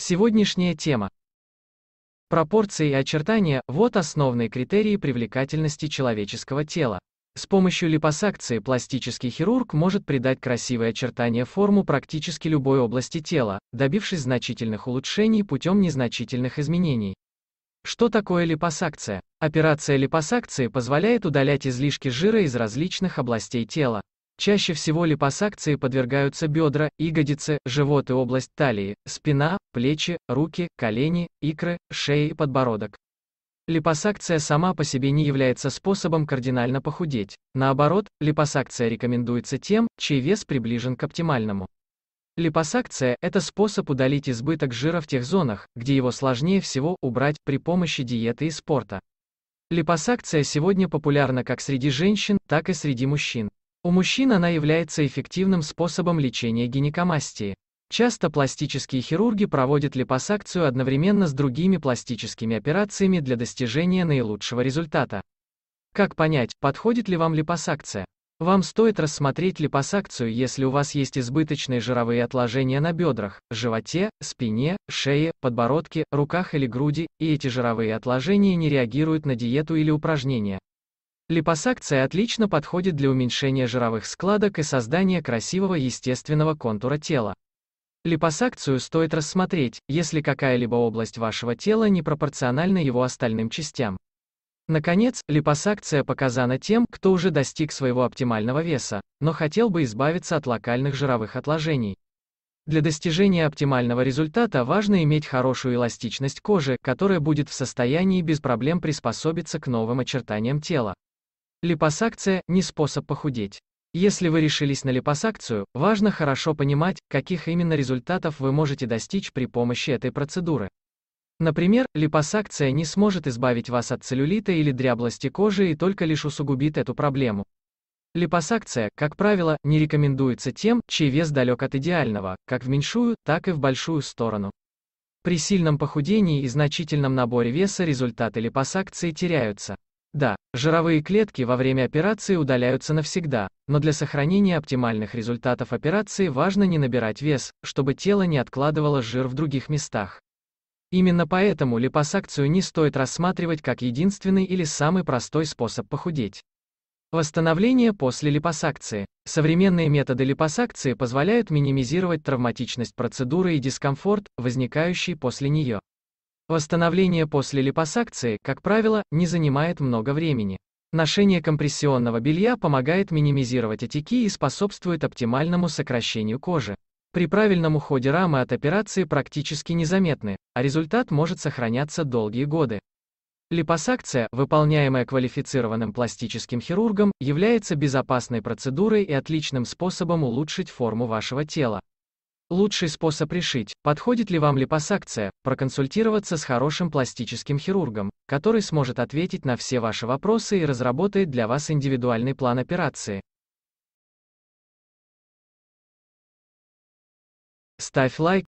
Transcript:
Сегодняшняя тема. Пропорции и очертания – вот основные критерии привлекательности человеческого тела. С помощью липосакции пластический хирург может придать красивые очертания форму практически любой области тела, добившись значительных улучшений путем незначительных изменений. Что такое липосакция? Операция липосакции позволяет удалять излишки жира из различных областей тела. Чаще всего липосакции подвергаются бедра, ягодицы, живот и область талии, спина, плечи, руки, колени, икры, шея и подбородок. Липосакция сама по себе не является способом кардинально похудеть. Наоборот, липосакция рекомендуется тем, чей вес приближен к оптимальному. Липосакция – это способ удалить избыток жира в тех зонах, где его сложнее всего убрать при помощи диеты и спорта. Липосакция сегодня популярна как среди женщин, так и среди мужчин. У мужчин она является эффективным способом лечения гинекомастии. Часто пластические хирурги проводят липосакцию одновременно с другими пластическими операциями для достижения наилучшего результата. Как понять, подходит ли вам липосакция? Вам стоит рассмотреть липосакцию, если у вас есть избыточные жировые отложения на бедрах, животе, спине, шее, подбородке, руках или груди, и эти жировые отложения не реагируют на диету или упражнения. Липосакция отлично подходит для уменьшения жировых складок и создания красивого естественного контура тела. Липосакцию стоит рассмотреть, если какая-либо область вашего тела не пропорциональна его остальным частям. Наконец, липосакция показана тем, кто уже достиг своего оптимального веса, но хотел бы избавиться от локальных жировых отложений. Для достижения оптимального результата важно иметь хорошую эластичность кожи, которая будет в состоянии без проблем приспособиться к новым очертаниям тела. Липосакция – не способ похудеть. Если вы решились на липосакцию, важно хорошо понимать, каких именно результатов вы можете достичь при помощи этой процедуры. Например, липосакция не сможет избавить вас от целлюлита или дряблости кожи и только лишь усугубит эту проблему. Липосакция, как правило, не рекомендуется тем, чей вес далек от идеального, как в меньшую, так и в большую сторону. При сильном похудении и значительном наборе веса результаты липосакции теряются. Да, жировые клетки во время операции удаляются навсегда, но для сохранения оптимальных результатов операции важно не набирать вес, чтобы тело не откладывало жир в других местах. Именно поэтому липосакцию не стоит рассматривать как единственный или самый простой способ похудеть. Восстановление после липосакции. Современные методы липосакции позволяют минимизировать травматичность процедуры и дискомфорт, возникающий после нее. Восстановление после липосакции, как правило, не занимает много времени. Ношение компрессионного белья помогает минимизировать отеки и способствует оптимальному сокращению кожи. При правильном уходе рамы от операции практически незаметны, а результат может сохраняться долгие годы. Липосакция, выполняемая квалифицированным пластическим хирургом, является безопасной процедурой и отличным способом улучшить форму вашего тела. Лучший способ решить, подходит ли вам липосакция, проконсультироваться с хорошим пластическим хирургом, который сможет ответить на все ваши вопросы и разработает для вас индивидуальный план операции. Ставь лайк,